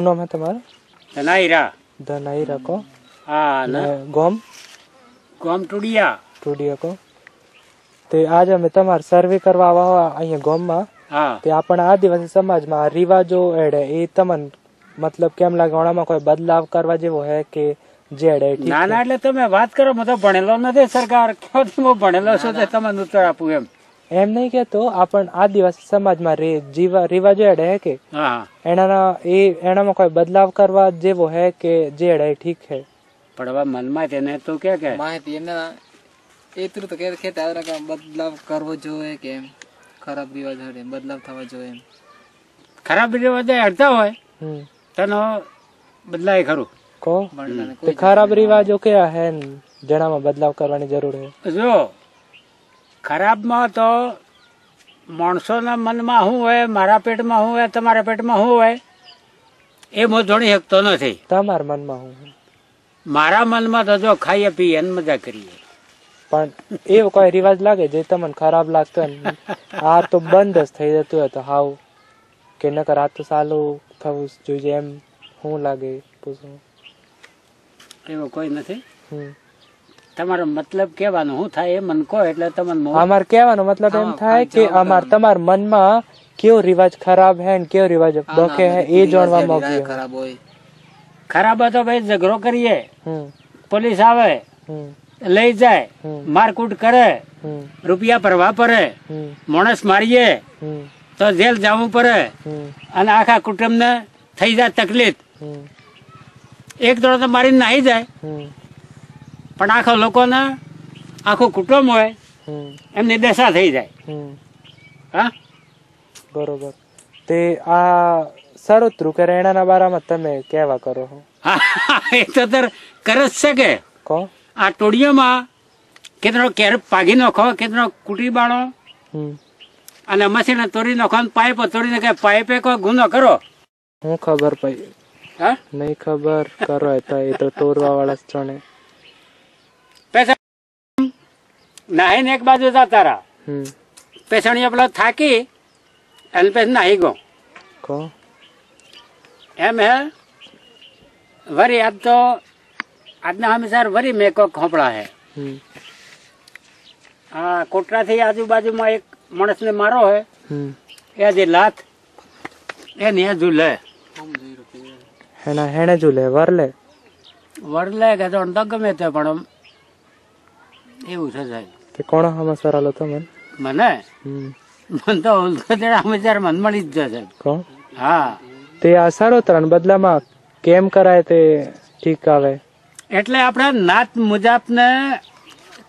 શું નામ છે તમારું ધનાઈરા ધનાઈરા કો હા ગોમ ગોમ ટુડિયા ટુડિયા કો તે આજે અમે તમારે સર્વે કરવા આવ્યા અહીંયા ગામમાં તે આપણા આદિવાસી સમાજમાં રિવાજો એડે એ તમને મતલબ કેમ લાગે ઓણામાં કોઈ બદલાવ કરવા જેવો હે કે જેડે ના ના એટલે તમે વાત કરો હું તો ભણેલો નથી સરકાર ક્યાંથી હું ભણેલો છું તે તમને ઉત્તર આપું એમ એમ નહીં કેતો આપણ આદિવાસી સમાજમાં રે રિવાજો એડે હે કે એના એ એનામાં કોઈ બદલાવ કરવા જેવો હે કે જે એડે ઠીક હે પણ હવે મનમાં તેને તો કે કે માહિતી એના એટલું તો કે કે તારા કે બદલાવ કરવો જોઈએ કે એમ ખરાબ રિવાજ હડે બદલાવ થવો જોઈએ ખરાબ રિવાજ હડતા હોય તનો બદલાય ખરું કો ખરાબ રિવાજો કયા હે જેનામાં બદલાવ કરવાની જરૂર હે જો ખરાબમાં તો માણસોના મનમાં શું હોય મારા પેટમાં શું હોય તમારા પેટમાં શું હોય એ હું જોણી શકતો નથી તમારા મનમાં હું મારા મનમાં તો જો ખાઈએ પીએ ને મજા કરીએ પણ એવો કોઈ રિવાજ લાગે જે તમને ખરાબ લાગતો હોય આ તો બંધ જ થઈ જતું હોય તો હાવ કે નકર આ તો સારું થવું જોઈએ એમ શું લાગે પૂછું એવો કોઈ નથી હમ તમારો મતલબ કેવાનો હું થાય એ મન કહો એટલે તમને અમાર કેવાનો મતલબ એમ થાય કે અમાર તમાર મનમાં કેવો રિવાજ ખરાબ હે કેવો રિવાજ ડોકે હે એ જાણવામાં આવ્યો ખરાબ હોય ખરાબ તો ભાઈ ઝઘડો કરીએ પોલીસ આવે લઈ જાય મારકૂટ કરે રૂપિયા ભરવા પડે માણસ મારીએ તો જેલ જવું પડે અને આખા કુટુંબ ને થઈ જાય તકલીફ એક દોડો તો મારીને નાહી જાય પણ આખો લોકોને આખું કુટુંબ હોય એમની દશા થઈ જાય હા બરોબર તે આ સારું ત્રુકરેણાના બારામાં તમે કેવા કરો છો એ તો તર કરસ છે કે કો આ ટોડીઓમાં કેટલો કેર પાગી નાખો કેટલો કૂટી બાળો અને મશીને તોડી નખો અને પાઇપ તોડીને કે પાઇપે કોઈ ગુનો કરો હું ખબર પડી હા નહીં ખબર કરો એ તો તોડવા વાળા ત્રણે પેસણ નાહીને એક બાજુ જતા રહ્યા પેસણીઓ પેલો થાકી અને પછી નાહી ગયો એમ હે વરી આજ તો આજના હંમેશા વરી મેકો ખોપડા હે આ કોટરાથી આજુબાજુમાં એક માણસને મારો હે એ જે લાત એ ને ઝૂલે હેને હેને ઝૂલે વરલે વરલે કે તો ગમે તે પણ એવું થાય કે તે કોણ સમાચાર આલો તો મને મને હમ તો સમાચાર મન મળી જ છે સાહેબ કોણ હા તે આસારો ત્રણ બદલામાં કેમ કરાય તે ઠીક આવે એટલે આપણે નાત મુજબને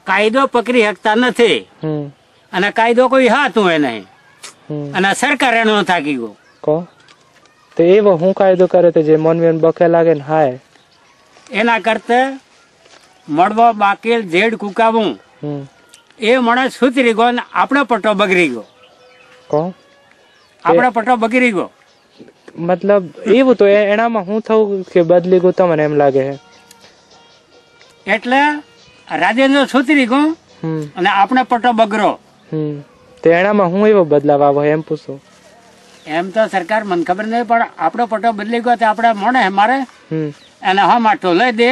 કાયદો પકડી શકતા નથી અને કાયદો કોઈ હાથ હોય નહીં અને સરકાર એનો થાકી ગયો કો તે એવો હું કાયદો કરે તે જે મનવેન બકે લાગે ને હાય એના કરતા મળવો બાકીલ ઝેડ કુકાવું એ માણસ સુતરી ગયો ને આપણો પટ્ટો બગડી ગયો કોણ આપણો પટ્ટો બગડી ગયો મતલબ એવું તો એનામાં હું થયું કે બદલી ગયું તમને એમ લાગે છે એટલે રાજેન્દ્ર સુતરી ગયો અને આપણો પટ્ટો બગડો તો એનામાં હું એવો બદલાવ આવો એમ પૂછું એમ તો સરકાર મને ખબર નહીં પણ આપણો પટ્ટો બદલી ગયો તો આપણે મળે મારે અને હા માટો લઈ દે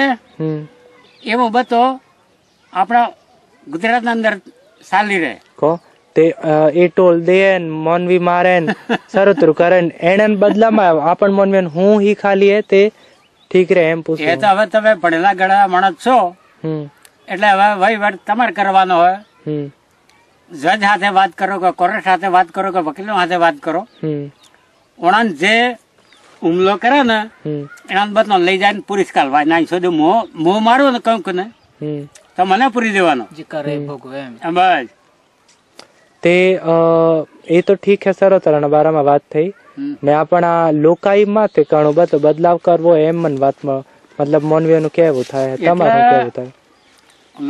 એ મુદ્દો આપણા ગુજરાતના અંદર ચાલી રહે કો તે એ ટોલ દેન મોનવી મારેન સરતર કરેન એણન બદલામાં આપણ મોનવી હું હી ખાલી હે તે ઠીક રહે એમ પૂછે એ તો હવે તમે ભણેલા ગળા માણસ છો એટલે હવે વહીવટ તમારે કરવાનો હોય જજ સાથે વાત કરો કે કોર્ટ સાથે વાત કરો કે વકીલો સાથે વાત કરો ઓણન જે હુમલો કરે ને એના બદલો લઈ જાય પોલીસ કાઢવા ના શોધે મો મો મારો ને કંક ને તો મને પૂરી દેવાનો કરે ભોગવે બસ તે એ તો ઠીક હે સર તરણ બારામાં વાત થઈ ને આપણા લોકાઈમાં તે કણો બધો બદલાવ કરવો એમ મન વાતમાં મતલબ નું કેવું થાય તમારું કેવું થાય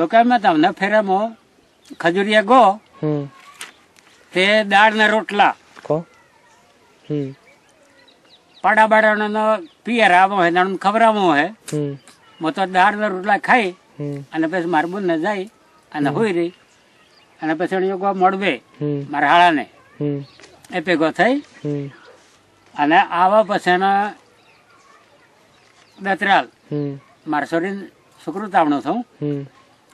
લોકાઈમાં તમને મો ખજુરિયા ગો તે દાળ ને રોટલા કો હમ પાડાબાડાનો પિયર આવો હે નાનું હે હું તો દાળ દર રોટલા ખાઈ અને પછી મારબુન ને જાય અને હોઈ રહી અને પછી મળવે મારા હાળાને એ ભેગો થઈ અને આવા પછીના દતરાલ મારા સોરી છોકરું તાવણું થયું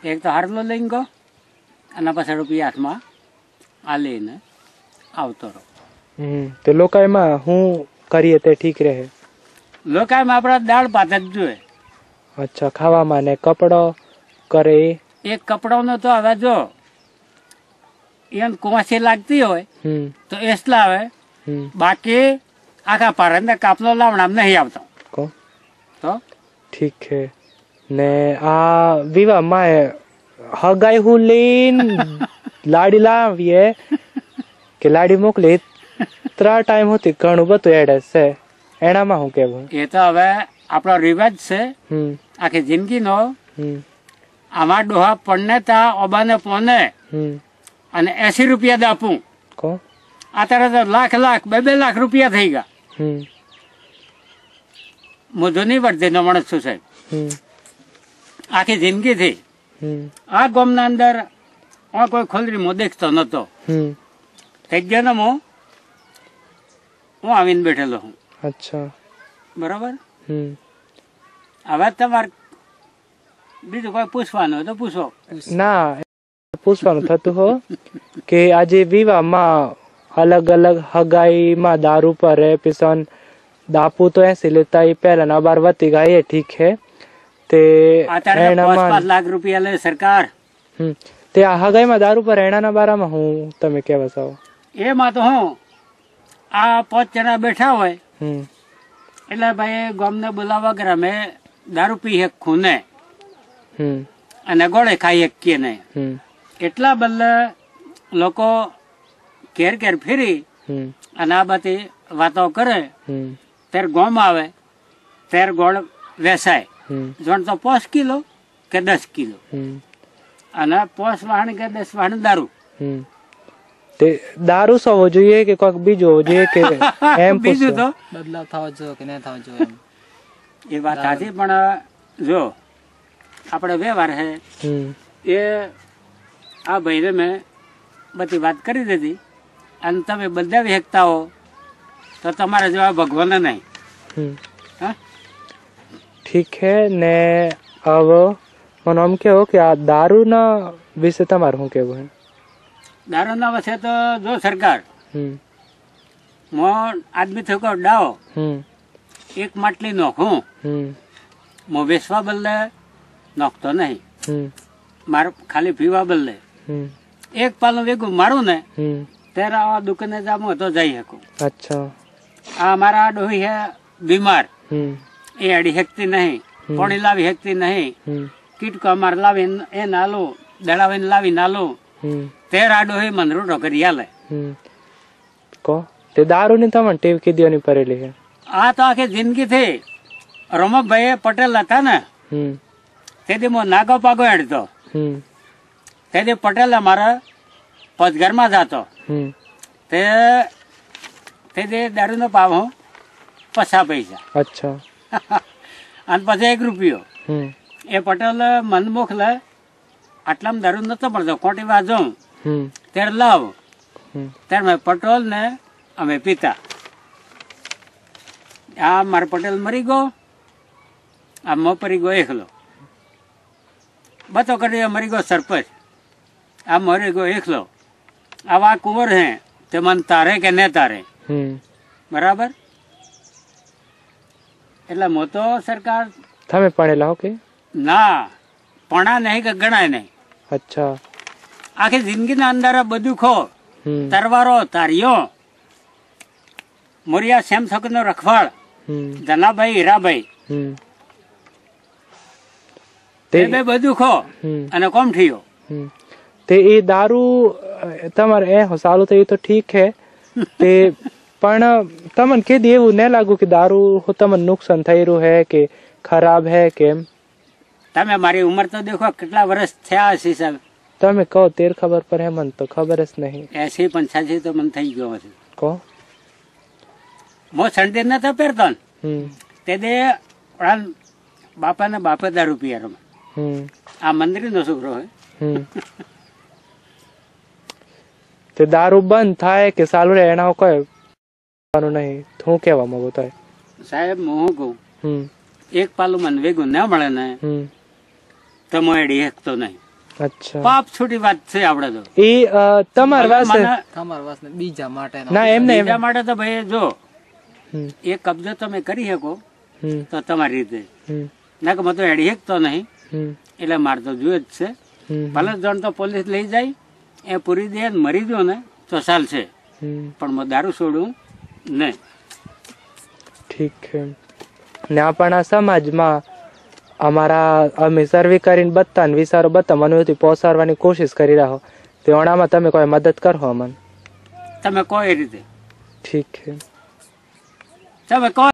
એક તો હારલો લઈને ગયો અને પછી રૂપિયા હાથમાં આ લઈને આવતો રહો તો લોકો એમાં હું કરીએ તે ઠીક રહે લોકાય આપણા દાળ ભાત જ જોઈએ અચ્છા ખાવામાં ને કપડો કરે એ કપડાનો તો હવે જો એમ કુવાસી લાગતી હોય તો એસ લાવે બાકી આખા પારણ ને કાપનો લાવણામ નહીં આવતો તો ઠીક છે ને આ વિવાહમાં હગાઈ હું લઈને લાડી લાવીએ કે લાડી મોકલી ત્રણ ટાઈમ હતી ઘણું બધું એડ છે એનામાં હું કેવું એ તો હવે આપણો રિવાજ છે આખી જિંદગીનો આમાં ડોહા પડને તા ઓબાને પોને અને એસી રૂપિયા દાપું અત્યારે તો લાખ લાખ બે બે લાખ રૂપિયા થઈ ગયા હું જૂની વર્ધીનો માણસ છું સાહેબ આખી જિંદગી જિંદગીથી આ ના અંદર આ કોઈ ખોલરી મો દેખતો નતો થઈ ગયો ને હું હું આવીને બેઠેલો હું અચ્છા બરાબર હવે તમારે બીજું કોઈ પૂછવાનું તો પૂછો ના પૂછવાનું થતું હો કે આજે વિવાહમાં અલગ અલગ હગાઈમાં દારૂ પર રેપિસન દાપુ તો એસી લેતા એ પહેલા ના બાર વતી ગયા ઠીક હે તે લાખ રૂપિયા લે સરકાર તે આ હગાઈમાં દારૂ પર એણાના બારામાં હું તમે કહેવા છો એમાં તો હું આ પાંચ જણા બેઠા હોય એટલે ભાઈ ને બોલાવવા કે અમે દારૂ પી એક ખૂને અને ગોળે ખાઈ શકીએ નહીં એટલા બદલે લોકો ઘેર ઘેર ફેરી અને આ બધી વાતો કરે ત્યારે ગોમ આવે ત્યારે ગોળ વેસાય જોણ તો પોસ કિલો કે દસ કિલો અને પાંચ વાહણ કે દસ વાહણ દારૂ તે દારૂ હોવો જોઈએ કે કોઈક બીજું હોવો જોઈએ કે એમ બીજું તો બદલાવ થવો જોઈએ કે ન થવો જોઈએ એ વાત સાચી પણ જો આપણે વ્યવહાર હે એ આ ભાઈને મેં બધી વાત કરી દીધી અને તમે બધા હેકતા હો તો તમારા જેવા ભગવાન નહીં ઠીક હે ને હવે મને આમ કેવો કે આ દારૂના વિશે તમારું શું કેવું હે દારૂના વસે તો જો સરકાર મોં આદમી થયો ડાઓ એક માટલી નોખું મો વેસવા બદલે નોખતો નહી મારો ખાલી પીવા બદલે એક પાલું વેગું મારું ને ત્યારે આવા દુકાને જામો તો જઈ શકું આ મારા ડોહી હે બીમાર એ અડી શકતી નહીં પાણી લાવી શકતી નહીં કીટકો અમારે લાવી એ નાલું દડાવીને લાવી નાલો તે રાડો હે મંદરો નોકરી આલે કો તે દારૂ ની તમને ટેવ કીધી ની પરેલી છે આ તો આખી જિંદગી થી રમતભાઈ પટેલ હતા ને તે તેથી મો નાગો પાગો એડતો તે તેથી પટેલ મારા પદઘરમાં જાતો તે તેથી દારૂ નો પાવ હું પચાસ પૈસા અચ્છા અને પછી એક રૂપિયો એ પટેલ મનમુખ લે આટલામાં દારૂ નતો પડતો કોટી બાજુ ત્યારે લાવો ત્યારે પટોલ ને અમે પીતા આ મારો પટેલ મરી ગયો આ મપરી ગયો એકલો બતો કરી મરી ગયો સરપંચ આ મરી ગયો એકલો આવા કુંવર હે તે મન તારે કે ને તારે બરાબર એટલે મોતો સરકાર તમે પડેલા હો કે ના પણા નહીં કે ગણાય નહીં અચ્છા આખી જિંદગીના અંદર બધું ખો તરવારો તારીઓ મોરિયા શ્યામ નો રખવાળ ધનાભાઈ હીરાભાઈ બધું ખો અને કોમ થયો તે એ દારૂ તમારે એ સારું થયું તો ઠીક હે તે પણ તમને કીધી એવું ન લાગુ કે દારૂ તમને નુકસાન થઈ રહ્યું હે કે ખરાબ હે કેમ તમે મારી ઉંમર તો દેખો કેટલા વર્ષ થયા છે સાહેબ તમે કહો તેર ખબર પર હે મન તો ખબર જ નહીં એસી પંચ્યાસી તો મન થઈ ગયો હશે કહો મો સન્ડે ના તો પહેરતો તે દે બાપાના બાપે દારૂ પીયારો આ મંદિર નો છોકરો હોય તે દારૂ બંધ થાય કે સાલું રે એના કોઈ નહીં હું કેવા માંગુ થાય સાહેબ હું કહું એક પાલું મન વેગું ના મળે ને તો હું એડી હેકતો નહીં પાપ છોટી વાત છે આપણે તો એ તમાર વાસ તમાર વાસ બીજા માટે ના એમને બીજા માટે તો ભાઈ જો એ કબજો તમે કરી શકો તો તમારી રીતે ના કે મતો એડી શકતો નહીં એટલે માર તો જોઈએ જ છે ભલે જણ તો પોલીસ લઈ જાય એ પૂરી દે મરી જો ને તો છે પણ હું દારૂ છોડું નહીં ઠીક છે ને આપણા સમાજમાં અમારા અમે સર્વે કરીને બધા વિચારો બધા મને પહોંચાડવાની કોશિશ કરી રહ્યો તો ઓણામાં તમે કોઈ મદદ કરો અમને તમે કોઈ રીતે ઠીક છે તમે કોઈ